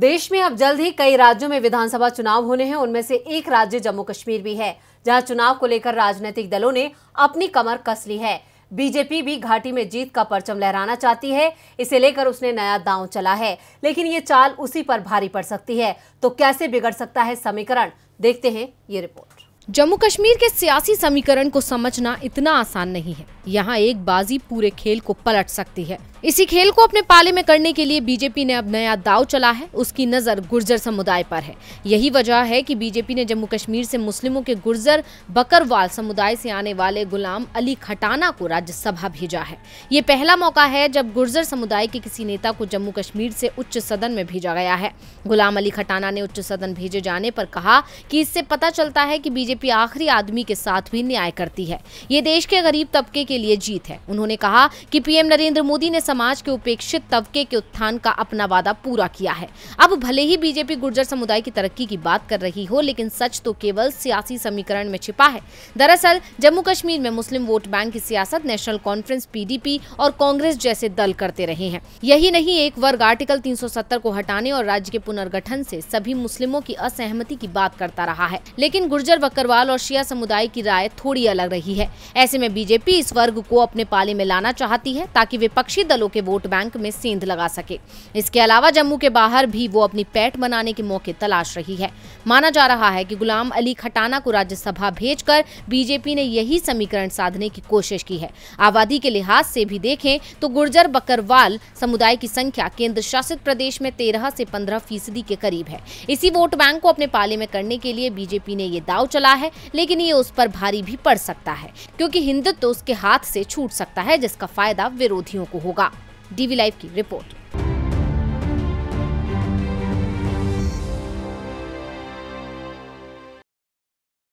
देश में अब जल्द ही कई राज्यों में विधानसभा चुनाव होने हैं उनमें से एक राज्य जम्मू कश्मीर भी है जहां चुनाव को लेकर राजनीतिक दलों ने अपनी कमर कस ली है बीजेपी भी घाटी में जीत का परचम लहराना चाहती है इसे लेकर उसने नया दांव चला है लेकिन ये चाल उसी पर भारी पड़ सकती है तो कैसे बिगड़ सकता है समीकरण देखते हैं ये रिपोर्ट जम्मू कश्मीर के सियासी समीकरण को समझना इतना आसान नहीं है यहाँ एक बाजी पूरे खेल को पलट सकती है इसी खेल को अपने पाले में करने के लिए बीजेपी ने अब नया दाव चला है उसकी नजर गुर्जर समुदाय पर है यही वजह है कि बीजेपी ने जम्मू कश्मीर से मुस्लिमों के गुर्जर बकरवाल समुदाय से आने वाले गुलाम अली खटाना को राज्यसभा भेजा है ये पहला मौका है जब गुर्जर समुदाय के किसी नेता को जम्मू कश्मीर से उच्च सदन में भेजा गया है गुलाम अली खटाना ने उच्च सदन भेजे जाने पर कहा कि इससे पता चलता है कि बीजेपी आखिरी आदमी के साथ भी न्याय करती है ये देश के गरीब तबके के लिए जीत है उन्होंने कहा कि पीएम नरेंद्र मोदी ने समाज के उपेक्षित तबके के उत्थान का अपना वादा पूरा किया है अब भले ही बीजेपी गुर्जर समुदाय की तरक्की की बात कर रही हो लेकिन सच तो केवल सियासी समीकरण में छिपा है दरअसल जम्मू कश्मीर में मुस्लिम वोट बैंक की सियासत नेशनल कॉन्फ्रेंस पीडीपी और कांग्रेस जैसे दल करते रहे हैं यही नहीं एक वर्ग आर्टिकल 370 को हटाने और राज्य के पुनर्गठन से सभी मुस्लिमों की असहमति की बात करता रहा है लेकिन गुर्जर बकरवाल और शिया समुदाय की राय थोड़ी अलग रही है ऐसे में बीजेपी इस वर्ग को अपने पाले में लाना चाहती है ताकि विपक्षी दलों वालों के वोट बैंक में सेंध लगा सके इसके अलावा जम्मू के बाहर भी वो अपनी पैठ बनाने के मौके तलाश रही है माना जा रहा है कि गुलाम अली खटाना को राज्यसभा भेजकर बीजेपी ने यही समीकरण साधने की कोशिश की है आबादी के लिहाज से भी देखें तो गुर्जर बकरवाल समुदाय की संख्या केंद्र शासित प्रदेश में तेरह से पंद्रह फीसदी के करीब है इसी वोट बैंक को अपने पाले में करने के लिए बीजेपी ने ये दाव चला है लेकिन ये उस पर भारी भी पड़ सकता है क्योंकि हिंदुत्व तो उसके हाथ से छूट सकता है जिसका फायदा विरोधियों को होगा डीवी लाइव की रिपोर्ट